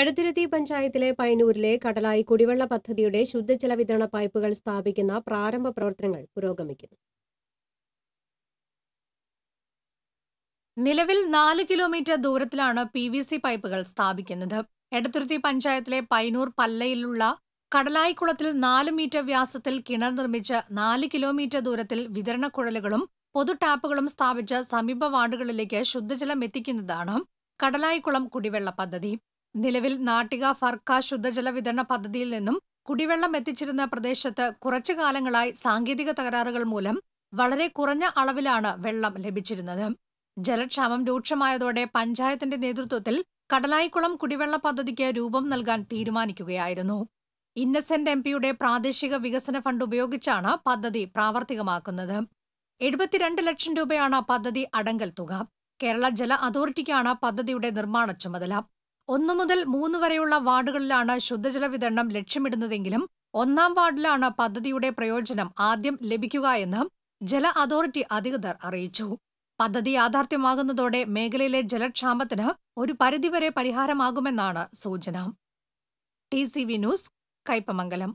എടത്തിരുത്തി പഞ്ചായത്തിലെ പൈനൂരിലെ കടലായി കുടിവെള്ള പദ്ധതിയുടെ ശുദ്ധജല വിതരണ പൈപ്പുകൾ സ്ഥാപിക്കുന്ന പ്രാരംഭ പ്രവർത്തനങ്ങൾ പുരോഗമിക്കുന്നു നിലവിൽ നാല് കിലോമീറ്റർ ദൂരത്തിലാണ് പി വി സി പൈപ്പുകൾ സ്ഥാപിക്കുന്നത് എടത്തുരുത്തി പഞ്ചായത്തിലെ പൈനൂർ പല്ലയിലുള്ള കടലായിക്കുളത്തിൽ നാല് മീറ്റർ വ്യാസത്തിൽ കിണർ നിർമ്മിച്ച് നാല് കിലോമീറ്റർ ദൂരത്തിൽ വിതരണ കുഴലുകളും പൊതു ടാപ്പുകളും സ്ഥാപിച്ച് സമീപ വാർഡുകളിലേക്ക് ശുദ്ധജലം എത്തിക്കുന്നതാണ് കടലായിക്കുളം കുടിവെള്ള പദ്ധതി നിലവിൽ നാട്ടിക ഫർക്ക ശുദ്ധജല വിതരണ പദ്ധതിയിൽ നിന്നും കുടിവെള്ളം എത്തിച്ചിരുന്ന പ്രദേശത്ത് കുറച്ചു കാലങ്ങളായി സാങ്കേതിക തകരാറുകൾ മൂലം വളരെ കുറഞ്ഞ അളവിലാണ് വെള്ളം ലഭിച്ചിരുന്നത് ജലക്ഷാമം രൂക്ഷമായതോടെ പഞ്ചായത്തിന്റെ നേതൃത്വത്തിൽ കടലായിക്കുളം കുടിവെള്ള പദ്ധതിക്ക് രൂപം നൽകാൻ തീരുമാനിക്കുകയായിരുന്നു ഇന്നസെന്റ് എം പിയുടെ പ്രാദേശിക വികസന ഫണ്ട് ഉപയോഗിച്ചാണ് പദ്ധതി പ്രാവർത്തികമാക്കുന്നത് എഴുപത്തിരണ്ട് ലക്ഷം രൂപയാണ് പദ്ധതി അടങ്കൽ തുക കേരള ജല അതോറിറ്റിക്കാണ് പദ്ധതിയുടെ നിർമ്മാണ ചുമതല ഒന്നു മുതൽ മൂന്ന് വരെയുള്ള വാർഡുകളിലാണ് ശുദ്ധജല വിതരണം ലക്ഷ്യമിടുന്നതെങ്കിലും ഒന്നാം വാർഡിലാണ് പദ്ധതിയുടെ പ്രയോജനം ആദ്യം ലഭിക്കുക എന്ന് ജല അതോറിറ്റി അധികൃതർ അറിയിച്ചു പദ്ധതി യാഥാർത്ഥ്യമാകുന്നതോടെ മേഖലയിലെ ജലക്ഷാമത്തിന് ഒരു പരിധിവരെ പരിഹാരമാകുമെന്നാണ് സൂചന T C V news Kaipamangalam